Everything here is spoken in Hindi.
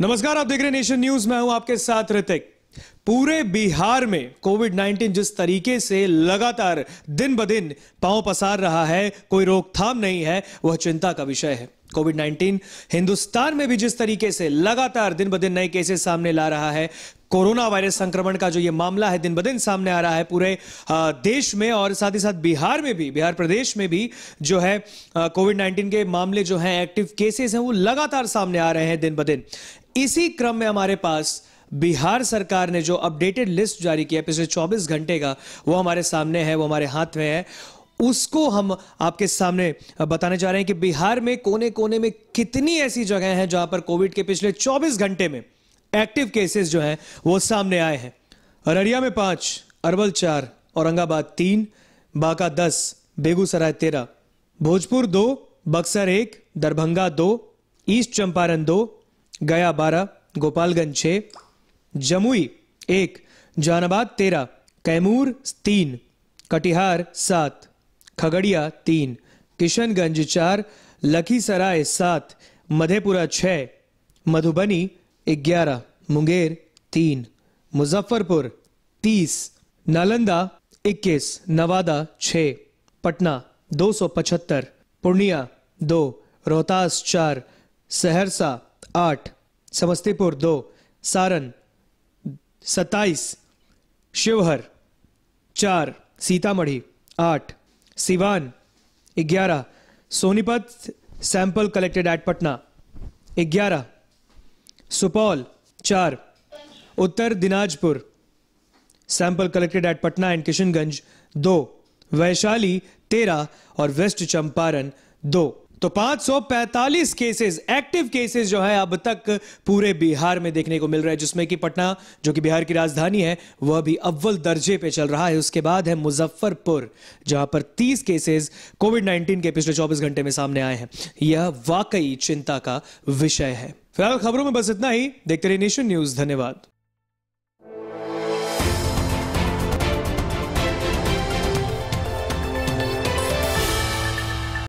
नमस्कार आप देख रहे नेशन न्यूज मैं हूं आपके साथ ऋतिक पूरे बिहार में कोविड 19 जिस तरीके से लगातार दिन ब दिन पांव पसार रहा है कोई रोकथाम नहीं है वह चिंता का विषय है कोविड 19 हिंदुस्तान में भी जिस तरीके से लगातार दिन ब दिन नए केसेस सामने ला रहा है कोरोना वायरस संक्रमण का जो ये मामला है दिन ब दिन सामने आ रहा है पूरे देश में और साथ ही साथ बिहार में भी बिहार प्रदेश में भी जो है कोविड 19 के मामले जो हैं एक्टिव केसेस हैं वो लगातार सामने आ रहे हैं दिन ब दिन इसी क्रम में हमारे पास बिहार सरकार ने जो अपडेटेड लिस्ट जारी किया पिछले 24 घंटे का वो हमारे सामने है वो हमारे हाथ में है उसको हम आपके सामने बताने जा रहे हैं कि बिहार में कोने कोने में कितनी ऐसी जगह हैं जहां पर कोविड के पिछले 24 घंटे में एक्टिव केसेस जो हैं वो सामने आए हैं अररिया में पांच अरवल चार औरंगाबाद तीन बांका दस बेगूसराय तेरह भोजपुर दो बक्सर एक दरभंगा दो ईस्ट चंपारण दो गया बारह गोपालगंज छः जमुई एक जहानाबाद तेरह कैमूर तीन कटिहार सात खगड़िया तीन किशनगंज चार लखीसराय सात मधेपुरा छः मधुबनी ग्यारह मुंगेर तीन मुजफ्फरपुर तीस नालंदा इक्कीस नवादा छः पटना दो सौ पचहत्तर पूर्णिया दो रोहतास चार सहरसा आठ समस्तीपुर दो सारण सत्ताईस शिवहर चार सीतामढ़ी आठ सिवान ग्यारह Sonipat sample collected at Patna ग्यारह सुपौल चार Uttar Dinajpur sample collected at Patna and Kishanganj दो वैशाली तेरह और वेस्ट चंपारण दो तो 545 केसेस एक्टिव केसेस जो है अब तक पूरे बिहार में देखने को मिल रहा है जिसमें कि पटना जो कि बिहार की राजधानी है वह भी अव्वल दर्जे पे चल रहा है उसके बाद है मुजफ्फरपुर जहां पर 30 केसेस कोविड 19 के पिछले 24 घंटे में सामने आए हैं यह वाकई चिंता का विषय है फिलहाल खबरों में बस इतना ही देखते रहिए नेशन न्यूज धन्यवाद